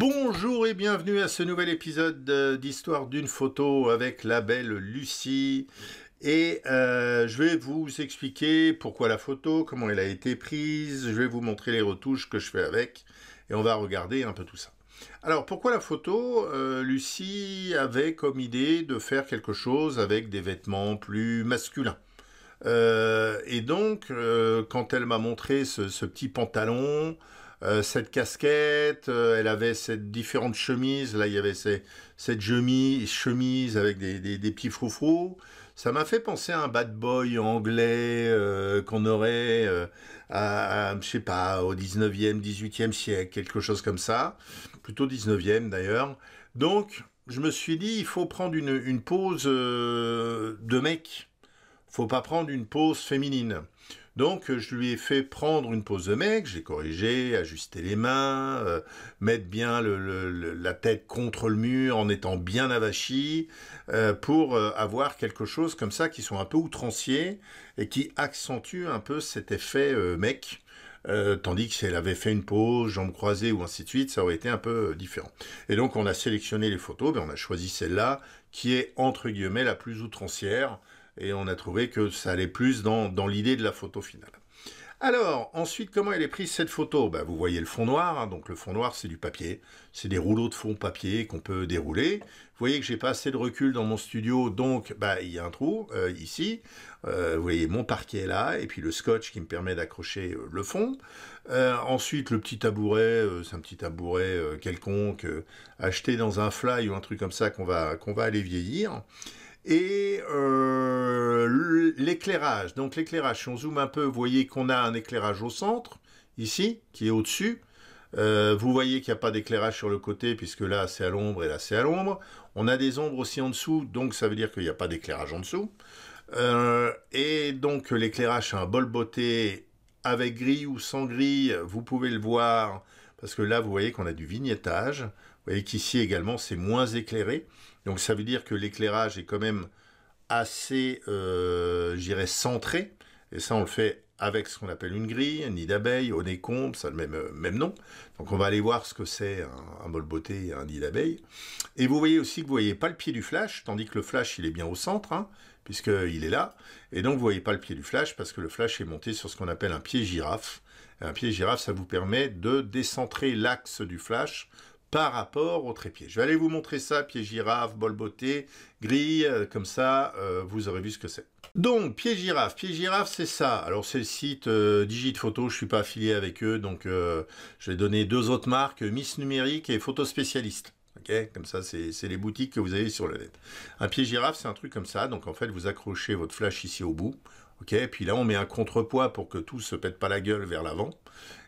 Bonjour et bienvenue à ce nouvel épisode euh, d'Histoire d'une photo avec la belle Lucie. Et euh, je vais vous expliquer pourquoi la photo, comment elle a été prise, je vais vous montrer les retouches que je fais avec, et on va regarder un peu tout ça. Alors pourquoi la photo euh, Lucie avait comme idée de faire quelque chose avec des vêtements plus masculins. et donc, quand elle m'a montré ce, petit pantalon, euh, cette casquette, euh, elle avait cette différente chemise. là il y avait cette chemise, chemise avec des, petits froufrous. Ça m'a fait penser à un bad boy anglais euh, qu'on aurait à, ne je sais pas, au 19e, 18e siècle, quelque chose comme ça. Plutôt 19e d'ailleurs. Donc, je me suis dit, il faut prendre une, pose de mec. Faut pas prendre une pose féminine. Donc euh, je lui ai fait prendre une pose de mec, j'ai corrigé, ajusté les mains, euh, mettre bien la tête contre le mur en étant bien avachi, euh, pour avoir quelque chose comme ça qui soit un peu outrancier et qui accentue un peu cet effet mec. tandis que si elle avait fait une pause, jambes croisées ou ainsi de suite, ça aurait été un peu différent. Et donc on a sélectionné les photos, ben, on a choisi celle-là qui est entre guillemets la plus outrancière et on a trouvé que ça allait plus dans, l'idée de la photo finale. Alors, ensuite, comment elle est prise cette photo bah, Vous voyez le fond noir, hein. donc le fond noir c'est du papier, c'est des rouleaux de fond papier qu'on peut dérouler. Vous voyez que j'ai pas assez de recul dans mon studio, donc bah il y a un trou euh, ici. Euh, vous voyez mon parquet là, et puis le scotch qui me permet d'accrocher euh, le fond. ensuite, le petit tabouret, c'est un petit tabouret quelconque, acheté dans un fly ou un truc comme ça qu'on va, qu'on va aller vieillir et euh, l'éclairage. Donc l'éclairage, si on zoome un peu, vous voyez qu'on a un éclairage au centre, ici, qui est au-dessus. Euh, vous voyez qu'il n'y a pas d'éclairage sur le côté, puisque là c'est à l'ombre et là c'est à l'ombre. On a des ombres aussi en dessous, donc ça veut dire qu'il n'y a pas d'éclairage en dessous. Euh, et donc l'éclairage, a un bol beauté avec grille ou sans grille, vous pouvez le voir, parce que là vous voyez qu'on a du vignettage. Et qu'ici également, c'est moins éclairé. Donc ça veut dire que l'éclairage est quand même assez, euh, j'irais, centré. Et ça, on le fait avec ce qu'on appelle une grille, un nid d'abeille, au comble, ça a le même, euh, même nom. Donc on va aller voir ce que c'est un, un beauté et un nid d'abeille. Et vous voyez aussi que vous voyez pas le pied du flash, tandis que le flash, il est bien au centre, hein, puisqu'il est là. Et donc vous voyez pas le pied du flash, parce que le flash est monté sur ce qu'on appelle un pied girafe. Un pied girafe, ça vous permet de décentrer l'axe du flash par rapport au trépied. Je vais aller vous montrer ça, pied girafe, bol beauté, grille, euh, comme ça euh, vous aurez vu ce que c'est. Donc, pied girafe, pied girafe, c'est ça. Alors, c'est le site euh, Digit Photo, je suis pas affilié avec eux, donc je vais donner deux autres marques, Miss Numérique et Photo Spécialiste. comme ça, c'est les boutiques que vous avez sur le net. Un pied girafe, c'est un truc comme ça. Donc, en fait, vous accrochez votre flash ici au bout. Ok, puis là, on met un contrepoids pour que tout se pète pas la gueule vers l'avant.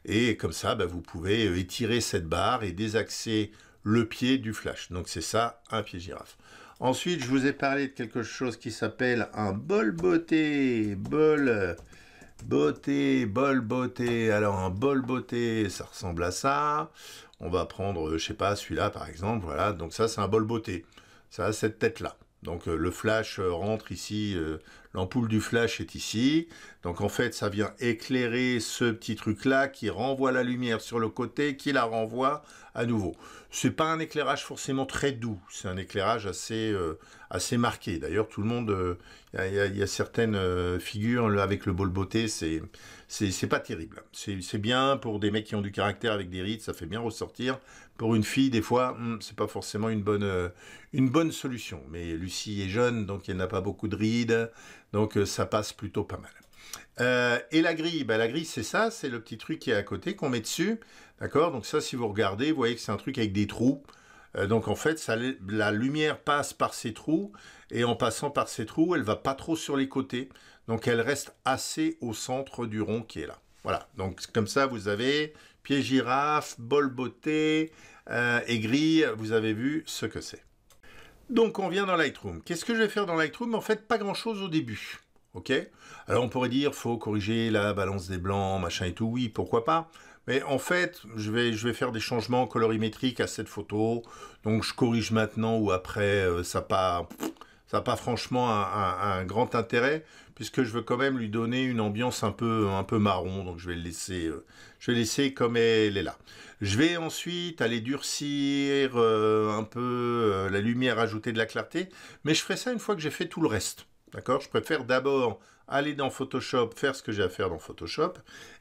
Et comme ça, bah, vous pouvez euh, étirer cette barre et désaxer le pied du flash. Donc c'est ça, un pied girafe. Ensuite, je vous ai parlé de quelque chose qui s'appelle un bol beauté. Bol euh, beauté, bol beauté. Alors un bol beauté, ça ressemble à ça. On va prendre, euh, je sais pas, celui-là par exemple. Voilà, donc ça c'est un bol beauté. Ça a cette tête-là. Donc le flash rentre ici, l'ampoule du flash est ici, donc en fait, ça vient éclairer ce petit truc-là qui renvoie la lumière sur le côté, qui la renvoie à nouveau. C'est pas un éclairage forcément très doux, c'est un éclairage assez, euh, assez marqué. D'ailleurs, tout le monde, euh, il y, a certaines euh, figures avec le bol beauté, c'est c'est pas terrible. C'est bien pour des mecs qui ont du caractère avec des rides, ça fait bien ressortir. Pour une fille, des fois, ce hmm, c'est pas forcément une bonne, une bonne solution. Mais Lucie est jeune, donc elle n'a pas beaucoup de rides, donc ça passe plutôt pas mal. Euh, et la grille, ben, la grille c'est ça, c'est le petit truc qui est à côté qu'on met dessus, d'accord Donc ça, si vous regardez, vous voyez que c'est un truc avec des trous. Euh, donc en fait, ça, la lumière passe par ces trous et en passant par ces trous, elle va pas trop sur les côtés. Donc elle reste assez au centre du rond qui est là. Voilà. Donc comme ça, vous avez pied girafe, bol beauté et euh, grille. Vous avez vu ce que c'est. Donc on vient dans Lightroom. Qu'est-ce que je vais faire dans Lightroom En fait, pas grand-chose au début. Ok Alors on pourrait dire faut corriger la balance des blancs, machin et tout. Oui, pourquoi pas Mais en fait, je vais, je vais faire des changements colorimétriques à cette photo. Donc je corrige maintenant ou après, euh, ça n'a pas, ça pas franchement un, grand intérêt puisque je veux quand même lui donner une ambiance un peu, un peu marron. Donc je vais le laisser, euh, je vais laisser comme elle est là. Je vais ensuite aller durcir euh, un peu la lumière, ajouter de la clarté. Mais je ferai ça une fois que j'ai fait tout le reste. D'accord Je préfère d'abord aller dans Photoshop, faire ce que j'ai à faire dans Photoshop,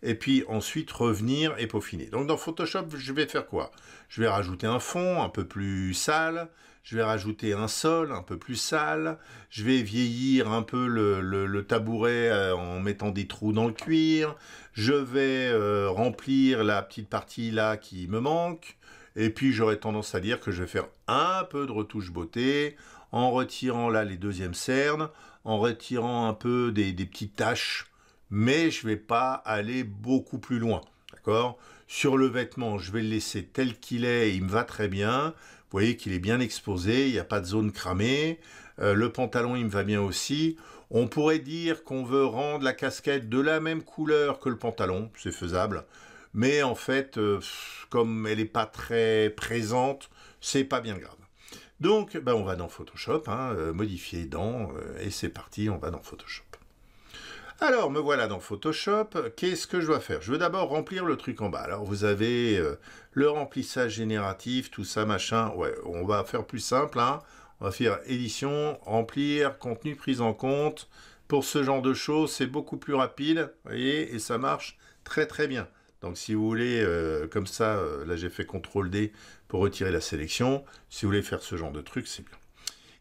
et puis ensuite revenir et peaufiner. Donc dans Photoshop, je vais faire quoi Je vais rajouter un fond un peu plus sale, je vais rajouter un sol un peu plus sale, je vais vieillir un peu le, tabouret euh, en mettant des trous dans le cuir, je vais euh, remplir la petite partie là qui me manque, et puis j'aurais tendance à dire que je vais faire un peu de retouche beauté en retirant là les deuxièmes cernes, en retirant un peu des, petites taches, mais je ne vais pas aller beaucoup plus loin. D'accord Sur le vêtement, je vais le laisser tel qu'il est, il me va très bien. Vous voyez qu'il est bien exposé, il n'y a pas de zone cramée. Euh, le pantalon, il me va bien aussi. On pourrait dire qu'on veut rendre la casquette de la même couleur que le pantalon, c'est faisable. Mais en fait, euh, comme elle n'est pas très présente, c'est pas bien grave. Donc, ben, on va dans Photoshop, hein, euh, modifier dans, euh, et c'est parti, on va dans Photoshop. Alors, me voilà dans Photoshop. Qu'est-ce que je dois faire Je veux d'abord remplir le truc en bas. Alors, vous avez euh, le remplissage génératif, tout ça, machin. Ouais, on va faire plus simple. Hein. On va faire édition, remplir, contenu pris en compte. Pour ce genre de choses, c'est beaucoup plus rapide. Vous voyez, et ça marche très très bien. Donc si vous voulez, euh, comme ça, euh, là j'ai fait CTRL D pour retirer la sélection. Si vous voulez faire ce genre de truc, c'est bien.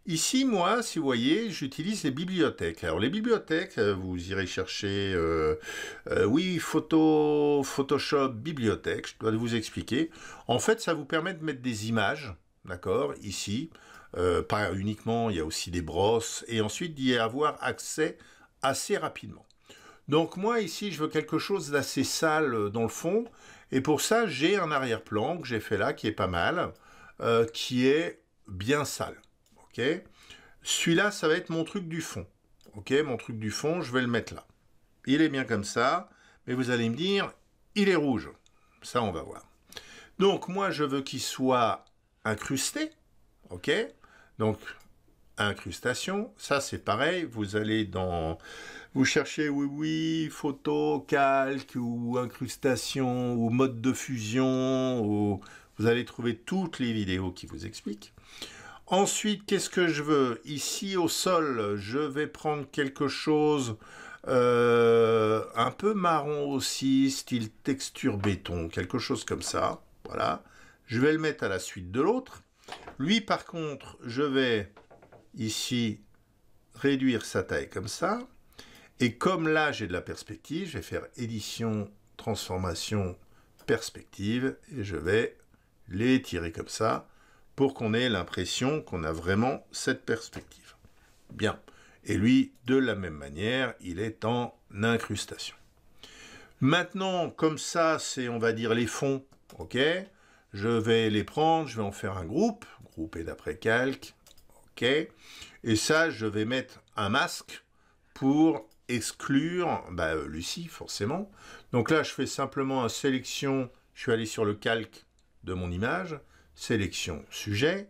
Ici, moi, si vous voyez, j'utilise les bibliothèques. Alors les bibliothèques, euh, vous irez chercher, oui, photo, Photoshop, bibliothèque, je dois vous expliquer. En fait, ça vous permet de mettre des images, d'accord, ici. pas uniquement, il y a aussi des brosses, et ensuite d'y avoir accès assez rapidement. Donc moi ici, je veux quelque chose d'assez sale euh, dans le fond. Et pour ça, j'ai un arrière-plan que j'ai fait là, qui est pas mal, euh, qui est bien sale. Ok Celui-là, ça va être mon truc du fond. Ok, mon truc du fond, je vais le mettre là. Il est bien comme ça, mais vous allez me dire, il est rouge. Ça, on va voir. Donc moi, je veux qu'il soit incrusté. Ok Donc incrustation. Ça, c'est pareil. Vous allez dans, vous cherchez, oui, oui, photo, calque ou incrustation ou mode de fusion. Ou... Vous allez trouver toutes les vidéos qui vous expliquent. Ensuite, qu'est-ce que je veux Ici, au sol, je vais prendre quelque chose euh, un peu marron aussi, style texture béton, quelque chose comme ça. Voilà. Je vais le mettre à la suite de l'autre. Lui, par contre, je vais ici réduire sa taille comme ça. Et comme là, j'ai de la perspective, je vais faire édition, transformation, perspective, et je vais les tirer comme ça pour qu'on ait l'impression qu'on a vraiment cette perspective. Bien. Et lui, de la même manière, il est en incrustation. Maintenant, comme ça, c'est, on va dire, les fonds, ok Je vais les prendre, je vais en faire un groupe, groupé d'après calque, et ça, je vais mettre un masque pour exclure bah, euh, Lucie, forcément. Donc là, je fais simplement une sélection. Je suis allé sur le calque de mon image. Sélection sujet.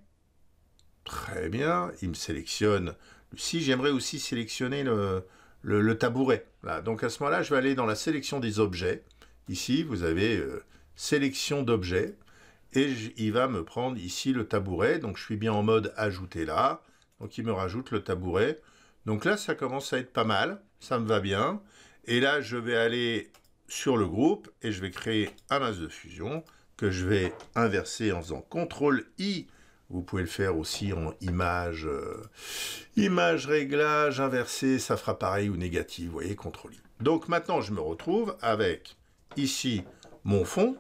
Très bien. Il me sélectionne Lucie. J'aimerais aussi sélectionner le, tabouret. Donc à ce moment-là, je vais aller dans la sélection des objets. Ici, vous avez euh, sélection d'objets et il va me prendre ici le tabouret. Donc je suis bien en mode ajouter là. Donc il me rajoute le tabouret. Donc là, ça commence à être pas mal. Ça me va bien. Et là, je vais aller sur le groupe et je vais créer un masque de fusion que je vais inverser en faisant CTRL I. Vous pouvez le faire aussi en image, euh, image réglage, inversé, ça fera pareil ou négatif, vous voyez, CTRL I. Donc maintenant, je me retrouve avec ici mon fond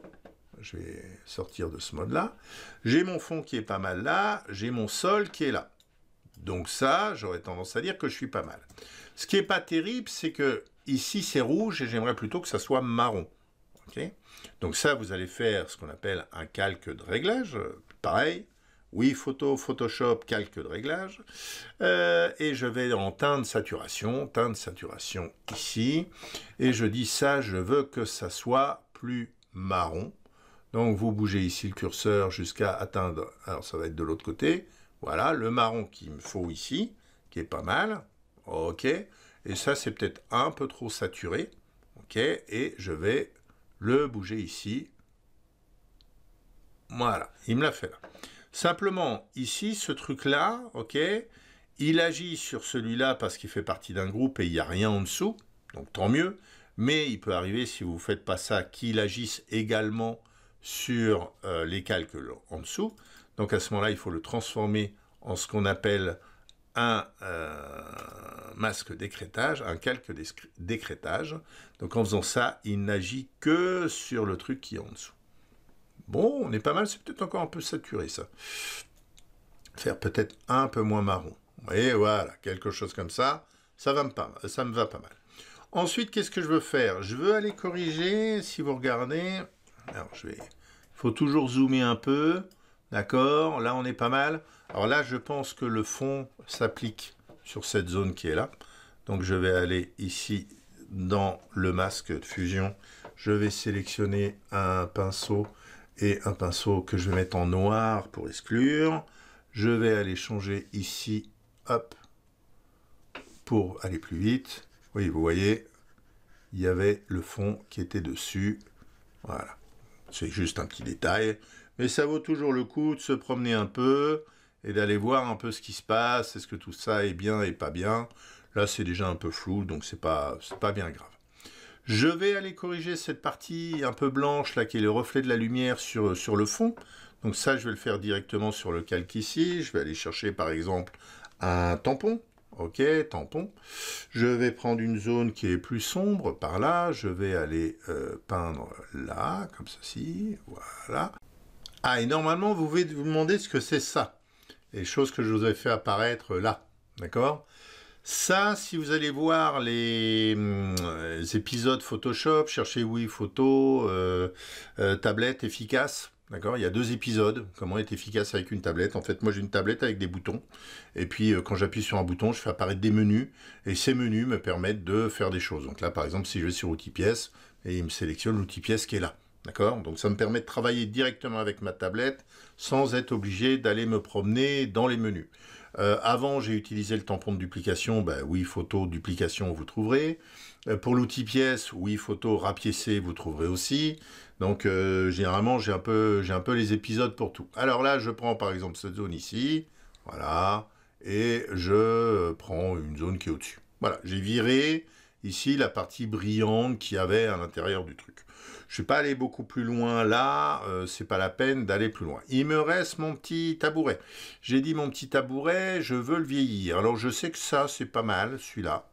je vais sortir de ce mode-là. J'ai mon fond qui est pas mal là, j'ai mon sol qui est là. Donc ça, j'aurais tendance à dire que je suis pas mal. Ce qui n'est pas terrible, c'est que ici, c'est rouge et j'aimerais plutôt que ça soit marron. Donc ça, vous allez faire ce qu'on appelle un calque de réglage. Pareil, oui, photo, Photoshop, calque de réglage. Euh, et je vais en de saturation, teinte saturation ici. Et je dis ça, je veux que ça soit plus marron. Donc vous bougez ici le curseur jusqu'à atteindre, alors ça va être de l'autre côté, voilà, le marron qu'il me faut ici, qui est pas mal, ok, et ça c'est peut-être un peu trop saturé, ok, et je vais le bouger ici, voilà, il me l'a fait Simplement, ici, ce truc-là, ok, il agit sur celui-là parce qu'il fait partie d'un groupe et il n'y a rien en dessous, donc tant mieux, mais il peut arriver, si vous ne faites pas ça, qu'il agisse également sur euh, les calques en dessous. Donc à ce moment-là, il faut le transformer en ce qu'on appelle un euh, masque d'écrétage, un calque d'écrétage. Donc en faisant ça, il n'agit que sur le truc qui est en dessous. Bon, on est pas mal, c'est peut-être encore un peu saturé ça. Faire peut-être un peu moins marron. Et voilà, quelque chose comme ça, ça, va pas, ça me va pas mal. Ensuite, qu'est-ce que je veux faire Je veux aller corriger, si vous regardez, alors, je vais... faut toujours zoomer un peu. D'accord Là, on est pas mal. Alors là, je pense que le fond s'applique sur cette zone qui est là. Donc, je vais aller ici dans le masque de fusion. Je vais sélectionner un pinceau et un pinceau que je vais mettre en noir pour exclure. Je vais aller changer ici, hop, pour aller plus vite. Oui, vous voyez, il y avait le fond qui était dessus. Voilà. C'est juste un petit détail, mais ça vaut toujours le coup de se promener un peu et d'aller voir un peu ce qui se passe, est-ce que tout ça est bien et pas bien. Là, c'est déjà un peu flou, donc c'est pas, pas bien grave. Je vais aller corriger cette partie un peu blanche là qui est le reflet de la lumière sur, sur le fond. Donc ça, je vais le faire directement sur le calque ici. Je vais aller chercher par exemple un tampon ok, tampon. Je vais prendre une zone qui est plus sombre, par là, je vais aller euh, peindre là, comme ceci, voilà. Ah, et normalement, vous pouvez vous demander ce que c'est ça, les choses que je vous ai fait apparaître là, d'accord ça, si vous allez voir les, euh, épisodes Photoshop, cherchez oui photo, euh, tablette efficace, D'accord Il y a deux épisodes, comment être efficace avec une tablette. En fait, moi j'ai une tablette avec des boutons, et puis euh, quand j'appuie sur un bouton, je fais apparaître des menus, et ces menus me permettent de faire des choses. Donc là, par exemple, si je vais sur outil pièce, et il me sélectionne l'outil pièce qui est là. D'accord Donc ça me permet de travailler directement avec ma tablette sans être obligé d'aller me promener dans les menus. Euh, avant, j'ai utilisé le tampon de duplication. Ben, oui, photo, duplication, vous trouverez. Euh, pour l'outil pièce, oui, photo, rapiécé, vous trouverez aussi. Donc euh, généralement j'ai un, peu, j'ai un peu les épisodes pour tout. Alors là je prends par exemple cette zone ici, voilà, et je prends une zone qui est au-dessus. Voilà, j'ai viré ici la partie brillante qu'il y avait à l'intérieur du truc. Je ne vais pas aller beaucoup plus loin là, ce euh, c'est pas la peine d'aller plus loin. Il me reste mon petit tabouret. J'ai dit mon petit tabouret, je veux le vieillir. Alors je sais que ça c'est pas mal, celui-là.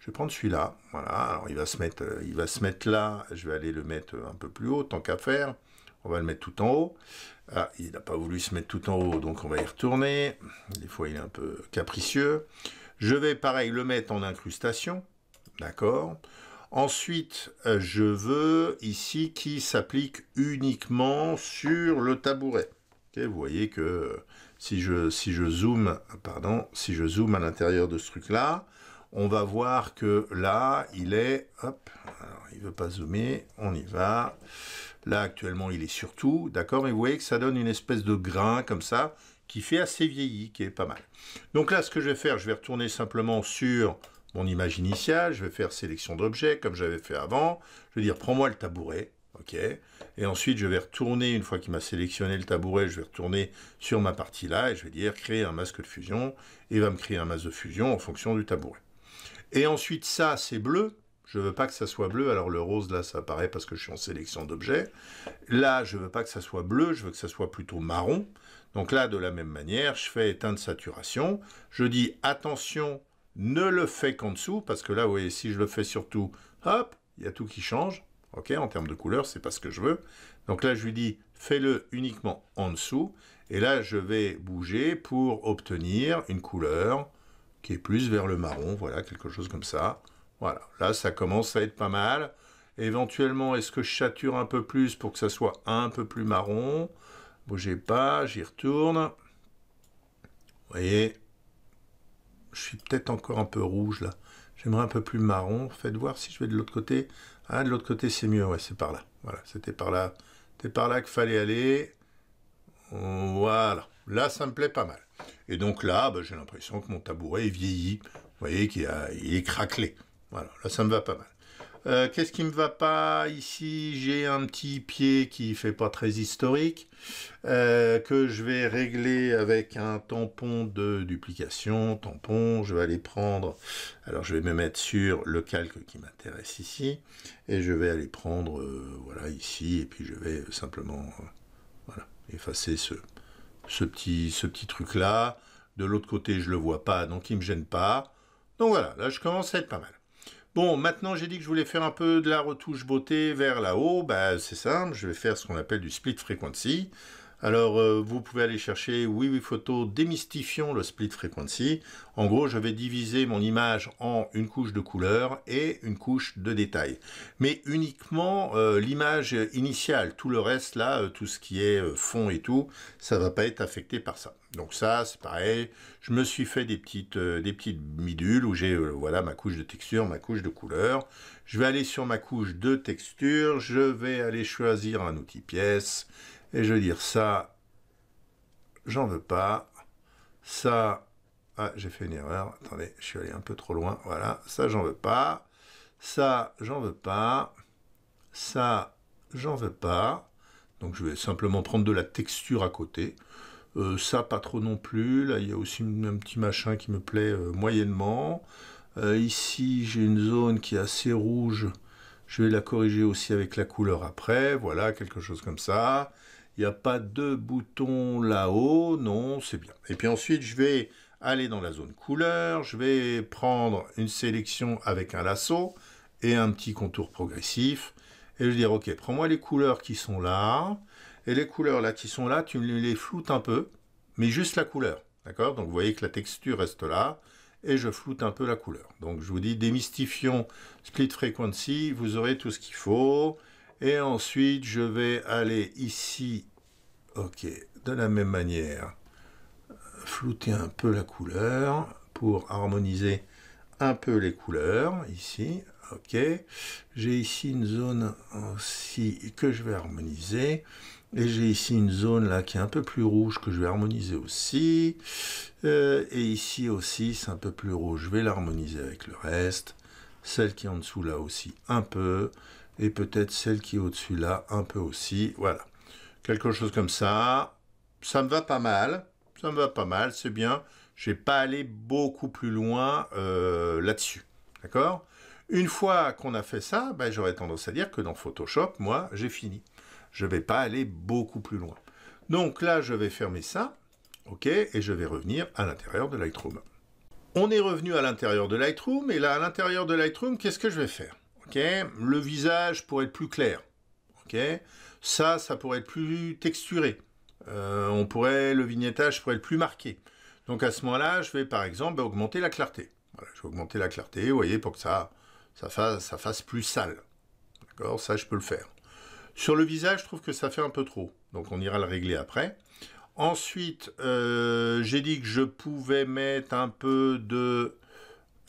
Je vais prendre celui-là. Voilà. Alors il va se mettre, euh, il va se mettre là. Je vais aller le mettre euh, un peu plus haut, tant qu'à faire. On va le mettre tout en haut. Ah, il n'a pas voulu se mettre tout en haut, donc on va y retourner. Des fois, il est un peu capricieux. Je vais, pareil, le mettre en incrustation. D'accord Ensuite, euh, je veux ici qui s'applique uniquement sur le tabouret. vous voyez que si je, si je zoome, pardon, si je zoome à l'intérieur de ce truc-là, on va voir que là, il est... Hop, il ne veut pas zoomer, on y va. Là, actuellement, il est sur tout, d'accord Et vous voyez que ça donne une espèce de grain comme ça, qui fait assez vieilli, qui est pas mal. Donc là, ce que je vais faire, je vais retourner simplement sur mon image initiale, je vais faire sélection d'objets, comme j'avais fait avant. Je vais dire, prends-moi le tabouret, ok Et ensuite, je vais retourner, une fois qu'il m'a sélectionné le tabouret, je vais retourner sur ma partie là, et je vais dire, créer un masque de fusion, et il va me créer un masque de fusion en fonction du tabouret. Et ensuite, ça, c'est bleu. Je veux pas que ça soit bleu. Alors le rose, là, ça apparaît parce que je suis en sélection d'objets. Là, je veux pas que ça soit bleu. Je veux que ça soit plutôt marron. Donc là, de la même manière, je fais de saturation. Je dis attention, ne le fais qu'en dessous, parce que là, vous voyez, si je le fais surtout, hop, il y a tout qui change. OK, en termes de couleur, c'est pas ce que je veux. Donc là, je lui dis, fais-le uniquement en dessous. Et là, je vais bouger pour obtenir une couleur qui est plus vers le marron, voilà, quelque chose comme ça. Voilà, là ça commence à être pas mal. Éventuellement, est-ce que je chature un peu plus pour que ça soit un peu plus marron Bougez pas, j'y retourne. Vous voyez, je suis peut-être encore un peu rouge là. J'aimerais un peu plus marron. Faites voir si je vais de l'autre côté. Ah, de l'autre côté c'est mieux, ouais, c'est par là. Voilà, c'était par là. C'était par là qu'il fallait aller. Voilà, là ça me plaît pas mal. Et donc là, bah, j'ai l'impression que mon tabouret est vieilli. Vous voyez qu'il est craquelé. Voilà, là ça me va pas mal. Euh, qu'est-ce qui me va pas ici J'ai un petit pied qui fait pas très historique, euh, que je vais régler avec un tampon de duplication. Tampon, je vais aller prendre. Alors je vais me mettre sur le calque qui m'intéresse ici, et je vais aller prendre, euh, voilà ici, et puis je vais simplement effacer ce, petit, petit truc-là. De l'autre côté, je le vois pas, donc il me gêne pas. Donc voilà, là, je commence à être pas mal. Bon, maintenant, j'ai dit que je voulais faire un peu de la retouche beauté vers là-haut. Bah, c'est simple, je vais faire ce qu'on appelle du split frequency. Alors, euh, vous pouvez aller chercher Oui Oui Photo démystifions le split frequency. En gros, je vais diviser mon image en une couche de couleur et une couche de détail. Mais uniquement euh, l'image initiale. Tout le reste, là, euh, tout ce qui est fond et tout, ça va pas être affecté par ça. Donc ça, c'est pareil. Je me suis fait des petites, des petites midules où j'ai voilà ma couche de texture, ma couche de couleur. Je vais aller sur ma couche de texture. Je vais aller choisir un outil pièce et je vais dire ça, j'en veux pas. Ça, ah, j'ai fait une erreur. Attendez, je suis allé un peu trop loin. Voilà, ça, j'en veux pas. Ça, j'en veux pas. Ça, j'en veux pas. Donc, je vais simplement prendre de la texture à côté. Euh, ça, pas trop non plus. Là, il y a aussi un petit machin qui me plaît euh, moyennement. Euh, ici, j'ai une zone qui est assez rouge. Je vais la corriger aussi avec la couleur après. Voilà, quelque chose comme ça. Il n'y a pas de bouton là-haut, non, c'est bien. Et puis ensuite, je vais aller dans la zone couleur, je vais prendre une sélection avec un lasso et un petit contour progressif, et je vais dire, ok, prends-moi les couleurs qui sont là, et les couleurs là qui sont là, tu les floutes un peu, mais juste la couleur, d'accord Donc vous voyez que la texture reste là, et je floute un peu la couleur. Donc je vous dis démystifions Split Frequency, vous aurez tout ce qu'il faut. Et ensuite, je vais aller ici. OK, de la même manière, flouter un peu la couleur pour harmoniser un peu les couleurs. Ici, OK. J'ai ici une zone aussi que je vais harmoniser. Et j'ai ici une zone là qui est un peu plus rouge que je vais harmoniser aussi. Euh, et ici aussi, c'est un peu plus rouge. Je vais l'harmoniser avec le reste. Celle qui est en dessous là aussi un peu et peut-être celle qui est au-dessus là, un peu aussi, voilà. Quelque chose comme ça, ça me va pas mal, ça me va pas mal, c'est bien. Je vais pas aller beaucoup plus loin euh, là-dessus, d'accord Une fois qu'on a fait ça, ben, j'aurais tendance à dire que dans Photoshop, moi, j'ai fini. Je vais pas aller beaucoup plus loin. Donc là, je vais fermer ça, ok, et je vais revenir à l'intérieur de Lightroom. On est revenu à l'intérieur de Lightroom, et là, à l'intérieur de Lightroom, qu'est-ce que je vais faire le visage pourrait être plus clair. Ça, ça pourrait être plus texturé. Euh, on pourrait, le vignettage pourrait être plus marqué. Donc à ce moment-là, je vais par exemple bah, augmenter la clarté. je vais augmenter la clarté, vous voyez, pour que ça, ça, fasse, ça fasse plus sale. D'accord Ça, je peux le faire. Sur le visage, je trouve que ça fait un peu trop. Donc on ira le régler après. Ensuite, euh, j'ai dit que je pouvais mettre un peu de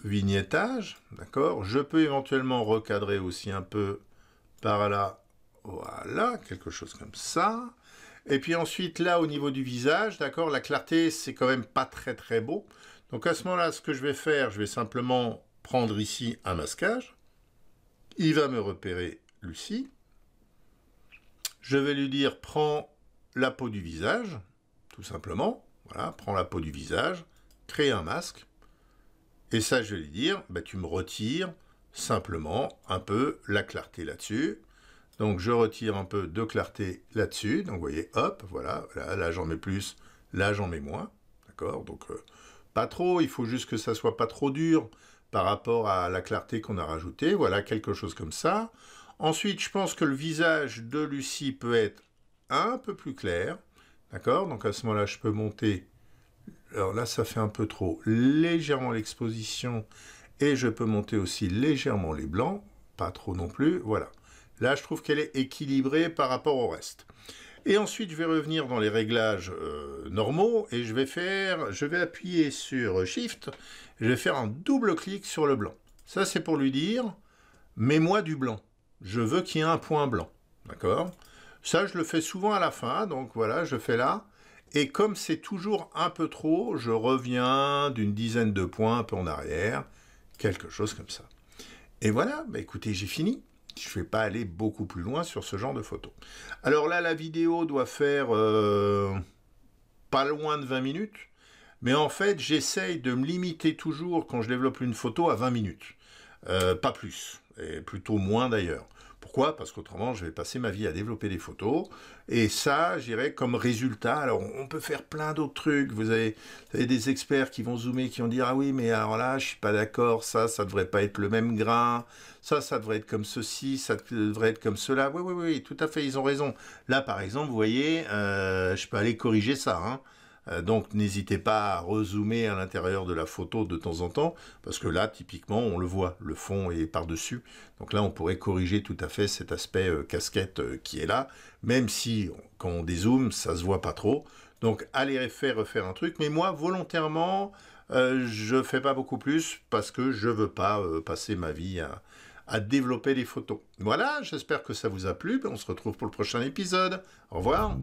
vignettage, d'accord Je peux éventuellement recadrer aussi un peu par là, voilà, quelque chose comme ça. Et puis ensuite, là, au niveau du visage, d'accord, la clarté, c'est quand même pas très très beau. Donc à ce moment-là, ce que je vais faire, je vais simplement prendre ici un masquage. Il va me repérer Lucie. Je vais lui dire, prends la peau du visage, tout simplement. Voilà, prends la peau du visage, crée un masque. Et ça, je vais lui dire, bah, tu me retires simplement un peu la clarté là-dessus. Donc je retire un peu de clarté là-dessus. Donc vous voyez, hop, voilà, là, j'en mets plus, là j'en mets moins. D'accord Donc euh, pas trop, il faut juste que ça soit pas trop dur par rapport à la clarté qu'on a rajoutée. Voilà, quelque chose comme ça. Ensuite, je pense que le visage de Lucie peut être un peu plus clair. D'accord Donc à ce moment-là, je peux monter alors là ça fait un peu trop, légèrement l'exposition et je peux monter aussi légèrement les blancs, pas trop non plus, voilà. Là je trouve qu'elle est équilibrée par rapport au reste. Et ensuite je vais revenir dans les réglages euh, normaux et je vais faire, je vais appuyer sur Shift, je vais faire un double clic sur le blanc. Ça c'est pour lui dire, mets-moi du blanc, je veux qu'il y ait un point blanc, d'accord ça, je le fais souvent à la fin, donc voilà, je fais là. Et comme c'est toujours un peu trop, je reviens d'une dizaine de points un peu en arrière, quelque chose comme ça. Et voilà, bah écoutez, j'ai fini. Je ne vais pas aller beaucoup plus loin sur ce genre de photo. Alors là, la vidéo doit faire euh, pas loin de 20 minutes. Mais en fait, j'essaye de me limiter toujours, quand je développe une photo, à 20 minutes. Euh, pas plus, et plutôt moins d'ailleurs. Pourquoi Parce qu'autrement, je vais passer ma vie à développer des photos. Et ça, j'irai comme résultat. Alors, on peut faire plein d'autres trucs. Vous avez, des experts qui vont zoomer, qui vont dire Ah oui, mais alors là, je suis pas d'accord. Ça, ça devrait pas être le même grain. Ça, ça devrait être comme ceci. Ça devrait être comme cela. Oui, oui, oui, tout à fait. Ils ont raison. Là, par exemple, vous voyez, euh, je peux aller corriger ça. Hein. Euh, donc n'hésitez pas à rezoomer à l'intérieur de la photo de temps en temps, parce que là, typiquement, on le voit, le fond est par-dessus. Donc là, on pourrait corriger tout à fait cet aspect euh, casquette euh, qui est là, même si quand on dézoome, ça se voit pas trop. Donc allez faire refaire un truc, mais moi, volontairement, je fais pas beaucoup plus parce que je veux pas passer ma vie à, à développer les photos. Voilà, j'espère que ça vous a plu. Ben, on se retrouve pour le prochain épisode. Au revoir.